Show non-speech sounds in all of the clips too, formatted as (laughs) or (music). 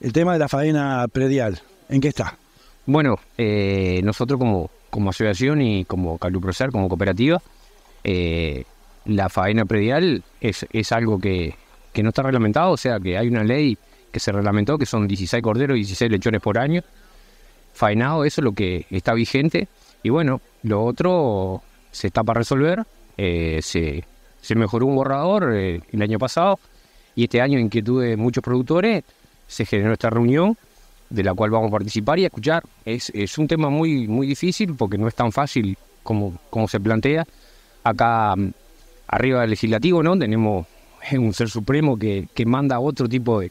El tema de la faena predial, ¿en qué está? Bueno, eh, nosotros como, como asociación y como caluprocer, como cooperativa, eh, la faena predial es, algo que, no está reglamentado, o sea que hay una ley que se reglamentó que son 16 corderos y 16 lechones por año. Faenado, eso es lo que está vigente. Y bueno, lo otro se está para resolver. Eh, se, se, mejoró un borrador el año pasado y este año en de muchos productores se generó esta reunión de la cual vamos a participar y a escuchar. Es, un tema muy, muy difícil porque no es tan fácil como, como se plantea. Acá mm, arriba del legislativo no tenemos (laughs) un ser supremo que, manda otro tipo de,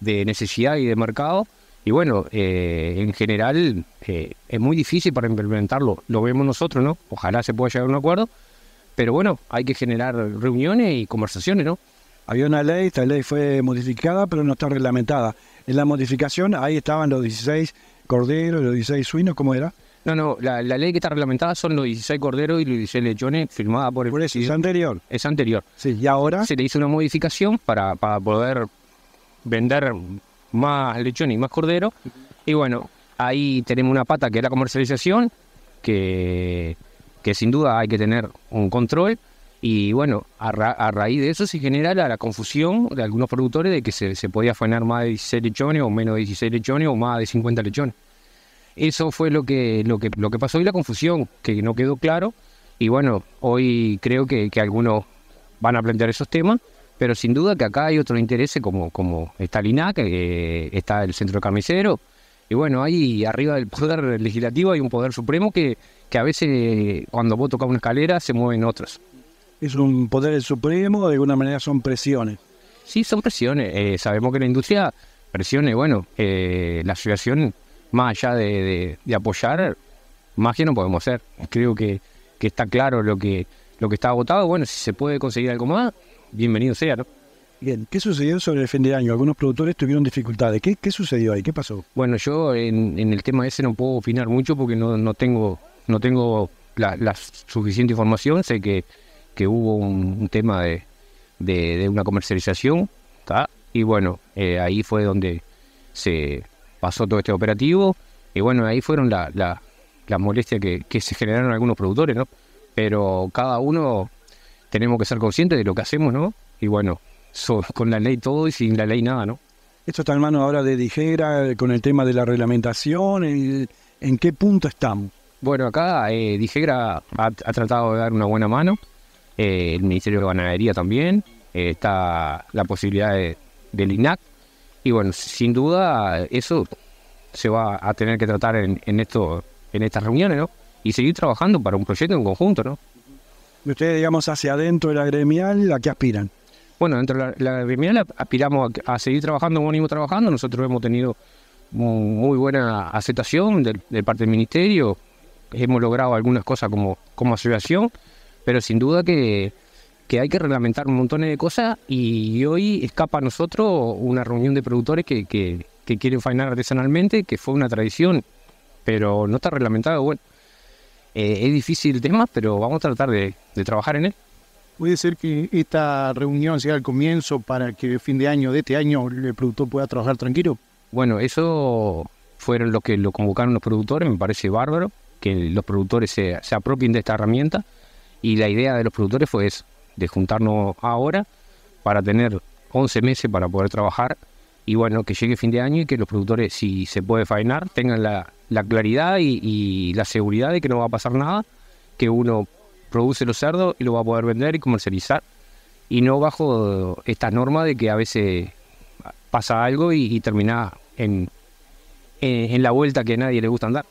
de, necesidad y de mercado. Y bueno, eh, en general eh, es muy difícil para implementarlo. Lo vemos nosotros, ¿no? Ojalá se pueda llegar a un acuerdo. Pero bueno, hay que generar reuniones y conversaciones, ¿no? Había una ley, esta ley fue modificada, pero no está reglamentada. En la modificación, ahí estaban los 16 corderos, los 16 suinos, ¿cómo era? No, no, la, ley que está reglamentada son los 16 corderos y los 16 lechones firmada por el Por es anterior. Es anterior. Sí, y ahora. Se le hizo una modificación para, para poder vender más lechones y más corderos. Y bueno, ahí tenemos una pata que es la comercialización, que, que sin duda hay que tener un control y bueno, a, raíz de eso se genera la, confusión de algunos productores de que se, podía faenar más de 16 lechones o menos de 16 lechones o más de 50 lechones. Eso fue lo que, lo lo que pasó y la confusión, que no quedó claro. Y bueno, hoy creo que, algunos van a plantear esos temas, pero sin duda que acá hay otros intereses como, como está el INAC, eh, está el centro de y bueno, ahí arriba del poder legislativo hay un poder supremo que, que a veces cuando vos tocas una escalera se mueven otros es un poder supremo, de alguna manera son presiones. Sí, son presiones. Eh, sabemos que la industria presione, bueno, la asociación, más allá de, de, apoyar, más que no podemos hacer. Creo que, que está claro lo que, lo que está agotado. Bueno, si se puede conseguir algo más, bienvenido sea, ¿no? Bien, ¿qué sucedió sobre el fin de año? Algunos productores tuvieron dificultades. ¿Qué, qué sucedió ahí? ¿Qué pasó? Bueno, yo en, el tema ese no puedo opinar mucho porque no, no tengo, no tengo la, la suficiente información. Sé que que hubo un, tema de, una comercialización, y bueno, eh, ahí fue donde se pasó todo este operativo, y bueno, ahí fueron la, la, las molestias que, se generaron algunos productores, ¿no? Pero cada uno tenemos que ser conscientes de lo que hacemos, ¿no? Y bueno, (laughs) con la ley todo y sin la ley nada, ¿no? Esto está en manos ahora de Dijera, eh, con el tema de la reglamentación, eh, ¿en qué punto estamos? Bueno, acá eh, Dijera ha, tratado de dar una buena mano, eh, el Ministerio de Ganadería también, eh, está la posibilidad de, del INAC. Y bueno, sin duda eso se va a tener que tratar en, en estas reuniones, ¿no? Y seguir trabajando para un proyecto en conjunto, ¿no? ¿Y ustedes, digamos, hacia adentro de la gremial, ¿a qué aspiran? Bueno, dentro de la, gremial aspiramos a, seguir trabajando como venimos trabajando. Nosotros hemos tenido muy, buena aceptación de, parte del Ministerio. Hemos logrado algunas cosas como, como asociación pero sin duda que, que hay que reglamentar un montón de cosas y hoy escapa a nosotros una reunión de productores que, que, quieren faenar artesanalmente, que fue una tradición, pero no está reglamentado. Bueno, eh, es difícil el tema, pero vamos a tratar de, de, trabajar en él. ¿Puede ser que esta reunión sea el comienzo para que fin de año de este año el productor pueda trabajar tranquilo? Bueno, eso fueron los que lo convocaron los productores, me parece bárbaro que los productores se, se apropien de esta herramienta y la idea de los productores fue eso, de juntarnos ahora para tener 11 meses para poder trabajar y bueno, que llegue fin de año y que los productores, si se puede faenar, tengan la, claridad y, la seguridad de que no va a pasar nada, que uno produce los cerdos y lo va a poder vender y comercializar y no bajo esta norma de que a veces pasa algo y, termina en, en la vuelta que a nadie le gusta andar.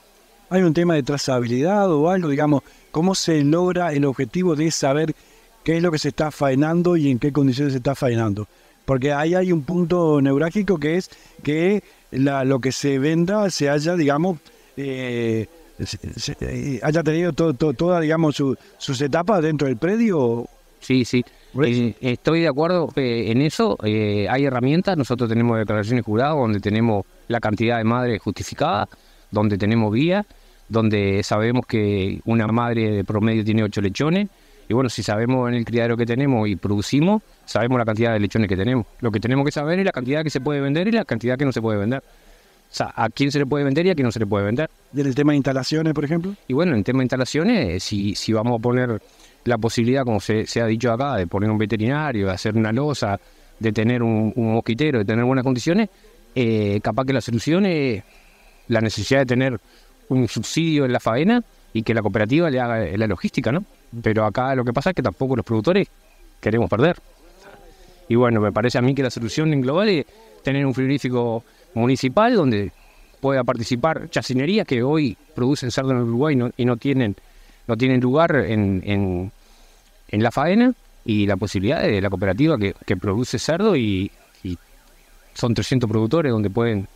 ¿Hay un tema de trazabilidad o algo? Digamos, ¿cómo se logra el objetivo de saber qué es lo que se está faenando y en qué condiciones se está faenando? Porque ahí hay un punto neurálgico que es que lo que se venda se haya, digamos, eh, eh, haya tenido todas, toda, digamos, sus etapas dentro del predio. Sí, sí. Eh, estoy de acuerdo en eso. hay herramientas. Nosotros tenemos declaraciones juradas donde tenemos la cantidad de madres justificada donde tenemos guía, donde sabemos que una madre de promedio tiene ocho lechones. Y bueno, si sabemos en el criadero que tenemos y producimos, sabemos la cantidad de lechones que tenemos. Lo que tenemos que saber es la cantidad que se puede vender y la cantidad que no se puede vender. O sea, a quién se le puede vender y a quién no se le puede vender. del el tema de instalaciones, por ejemplo? Y bueno, en el tema de instalaciones, si, si vamos a poner la posibilidad, como se, ha dicho acá, de poner un veterinario, de hacer una losa, de tener un, mosquitero, de tener buenas condiciones, eh, capaz que la solución es la necesidad de tener un subsidio en la faena y que la cooperativa le haga la logística, ¿no? Pero acá lo que pasa es que tampoco los productores queremos perder. Y bueno, me parece a mí que la solución en global es tener un frigorífico municipal donde pueda participar chacinerías que hoy producen cerdo en Uruguay y no tienen, no tienen lugar en, la faena y la posibilidad de la cooperativa que, produce cerdo y, y son 300 productores donde pueden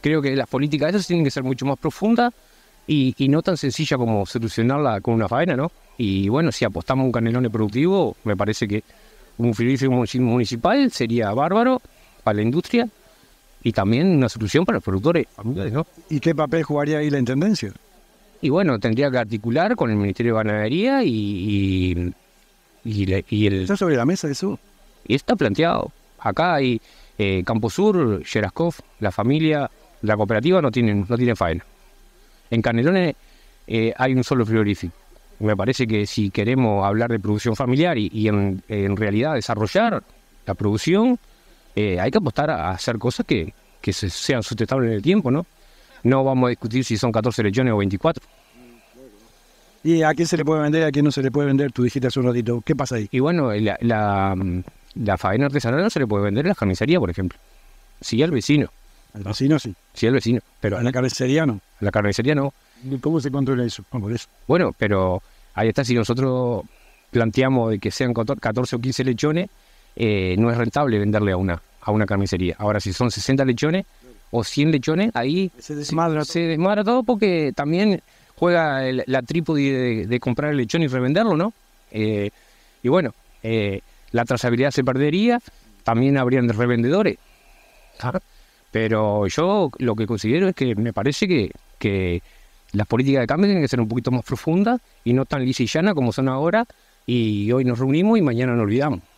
Creo que las políticas de tienen que ser mucho más profundas y, no tan sencilla como solucionarla con una faena, ¿no? Y bueno, si apostamos un canelone productivo, me parece que un frigorífico municipal sería bárbaro para la industria y también una solución para los productores ¿Y qué papel jugaría ahí la Intendencia? Y bueno, tendría que articular con el Ministerio de Ganadería y, y, el... ¿Está sobre la mesa eso? Y está planteado. Acá hay eh, Campo la familia, la cooperativa no tiene, no tiene faena. En Canelones eh, hay un solo frigorífico. Me parece que si queremos hablar de producción familiar y, en, realidad desarrollar la producción, eh, hay que apostar a hacer cosas que, que sean sustentables en el tiempo, ¿no? No vamos a discutir si son 14 lechones o 24. ¿Y a quién se le puede vender y a quién no se le puede vender? Tú dijiste hace un ratito. ¿Qué pasa ahí? Y bueno, la, faena artesanal no se le puede vender en la carnicería, por ejemplo. Sí al vecino. Al vecino sí. Sí, al vecino. Pero a la carnicería no. en la carnicería no. ¿Y ¿Cómo se controla eso? Ah, eso? Bueno, pero ahí está, si nosotros planteamos que sean 14 o 15 lechones, eh, no es rentable venderle a una, a una carnicería. Ahora, si son 60 lechones o 100 lechones, ahí se desmadra, se, todo porque también juega la trípode de, comprar el lechón y revenderlo, ¿no? Eh, y bueno, eh, la trazabilidad se perdería, también habrían revendedores. Pero yo lo que considero es que me parece que, las políticas de cambio tienen que ser un poquito más profundas y no tan lisa y como son ahora. Y hoy nos reunimos y mañana nos olvidamos.